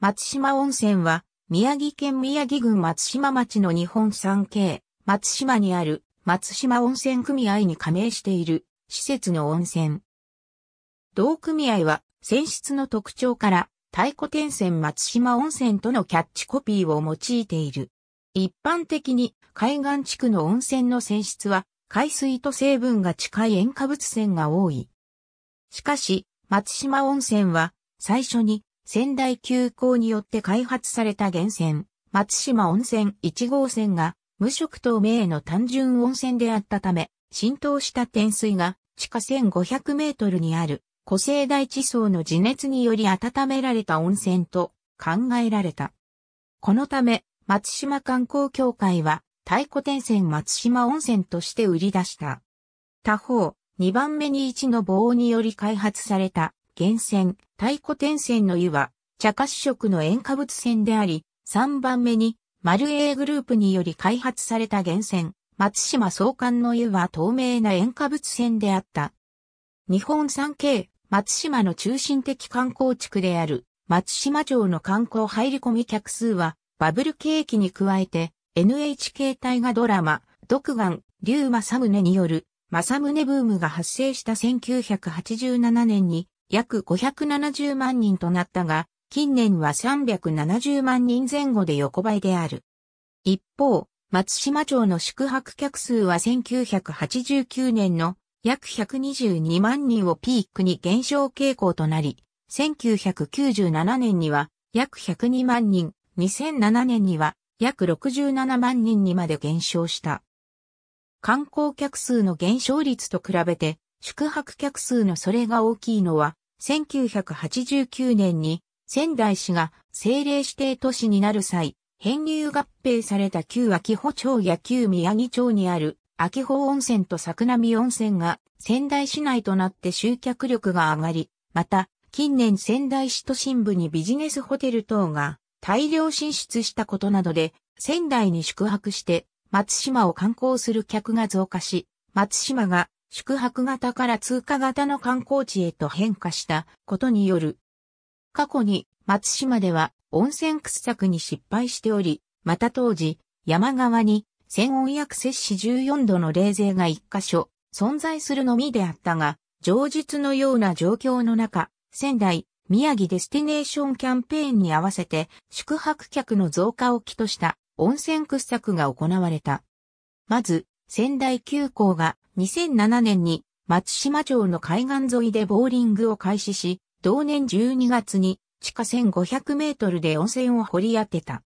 松島温泉は、宮城県宮城郡松島町の日本三景、松島にある松島温泉組合に加盟している施設の温泉。同組合は、泉質の特徴から、太古天泉松島温泉とのキャッチコピーを用いている。一般的に海岸地区の温泉の泉質は海水と成分が近い塩化物泉が多い。しかし、松島温泉は最初に仙台急行によって開発された源泉、松島温泉1号線が無色透明の単純温泉であったため、浸透した天水が地下1500メートルにある古生大地層の地熱により温められた温泉と考えられた。このため、松島観光協会は太古天泉松島温泉として売り出した。他方、2番目に1の棒により開発された源泉太古天線の湯は、茶褐色の塩化物泉であり、3番目に、丸 A グループにより開発された源泉、松島総監の湯は透明な塩化物泉であった。日本三景、松島の中心的観光地区である、松島城の観光入り込み客数は、バブル景気に加えて、NHK 大河ドラマ、独眼、竜正宗による、正宗ブームが発生した1987年に、約570万人となったが、近年は370万人前後で横ばいである。一方、松島町の宿泊客数は1989年の約122万人をピークに減少傾向となり、1997年には約102万人、2007年には約67万人にまで減少した。観光客数の減少率と比べて宿泊客数のそれが大きいのは、1989年に仙台市が政令指定都市になる際、編入合併された旧秋保町や旧宮城町にある秋保温泉と桜見温泉が仙台市内となって集客力が上がり、また、近年仙台市都心部にビジネスホテル等が大量進出したことなどで、仙台に宿泊して松島を観光する客が増加し、松島が宿泊型から通過型の観光地へと変化したことによる。過去に松島では温泉掘削に失敗しており、また当時山側に千温薬摂氏14度の冷静が一箇所存在するのみであったが、上日のような状況の中、仙台、宮城デスティネーションキャンペーンに合わせて宿泊客の増加を起とした温泉掘削が行われた。まず、仙台急行が2007年に松島町の海岸沿いでボーリングを開始し、同年12月に地下1500メートルで温泉を掘り当てた。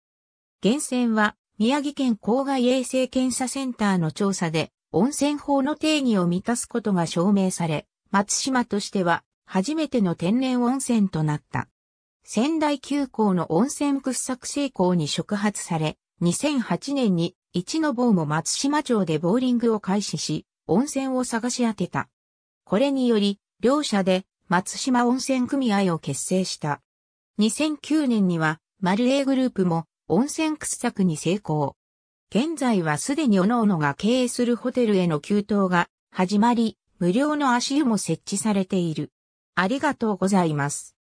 源泉は宮城県郊外衛生検査センターの調査で温泉法の定義を満たすことが証明され、松島としては初めての天然温泉となった。仙台急行の温泉掘削成功に触発され、2008年に一の坊も松島町でボーリングを開始し、温泉を探し当てた。これにより、両社で松島温泉組合を結成した。2009年には、マルエグループも温泉掘削に成功。現在はすでに各々が経営するホテルへの給湯が始まり、無料の足湯も設置されている。ありがとうございます。